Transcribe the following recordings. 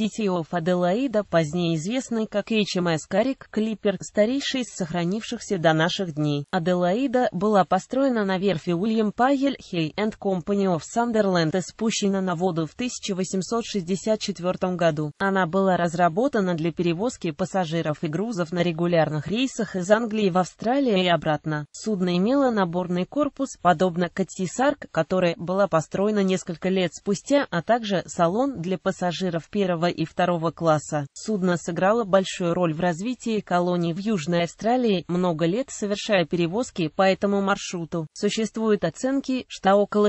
City of Adelaide, позднее известный как HMS Carrick Clipper, старейший из сохранившихся до наших дней. Аделаида была построена на верфи Уильям Пайель Хей and Компани of Sunderland и спущена на воду в 1864 году. Она была разработана для перевозки пассажиров и грузов на регулярных рейсах из Англии в Австралию и обратно. Судно имело наборный корпус, подобно Сарк, которая была построена несколько лет спустя, а также салон для пассажиров первого первого и второго класса. Судно сыграло большую роль в развитии колоний в Южной Австралии, много лет совершая перевозки по этому маршруту. Существуют оценки, что около 60%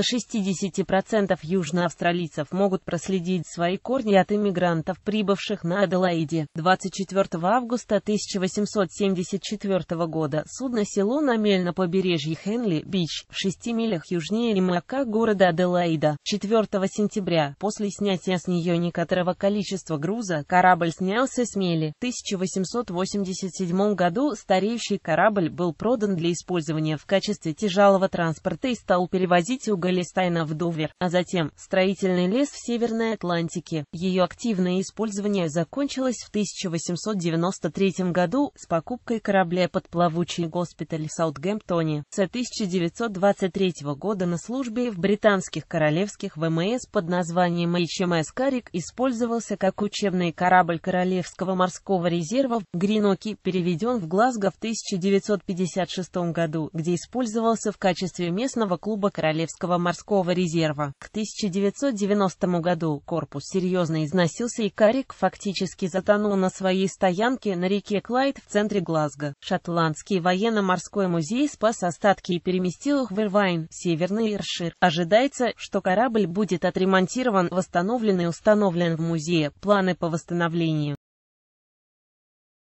южноавстралийцев могут проследить свои корни от иммигрантов, прибывших на Аделаиде. 24 августа 1874 года судно село на мель на побережье Хенли-Бич, в 6 милях южнее Римака города Аделаида. 4 сентября, после снятия с нее некоторого количества количество груза, корабль снялся с мели. В 1887 году стареющий корабль был продан для использования в качестве тяжелого транспорта и стал перевозить уголь из Тайна в Довер, а затем строительный лес в Северной Атлантике. Ее активное использование закончилось в 1893 году с покупкой корабля под плавучий госпиталь в Саутгемптоне. С 1923 года на службе в британских королевских ВМС эм под названием HMS Карик использовался как учебный корабль Королевского морского резерва «Гриноки» переведен в Глазго в 1956 году, где использовался в качестве местного клуба Королевского морского резерва. К 1990 году корпус серьезно износился и Карик фактически затонул на своей стоянке на реке Клайд в центре Глазго. Шотландский военно-морской музей спас остатки и переместил их в Ирвайн, Северный Иршир. Ожидается, что корабль будет отремонтирован, восстановлен и установлен в музее планы по восстановлению.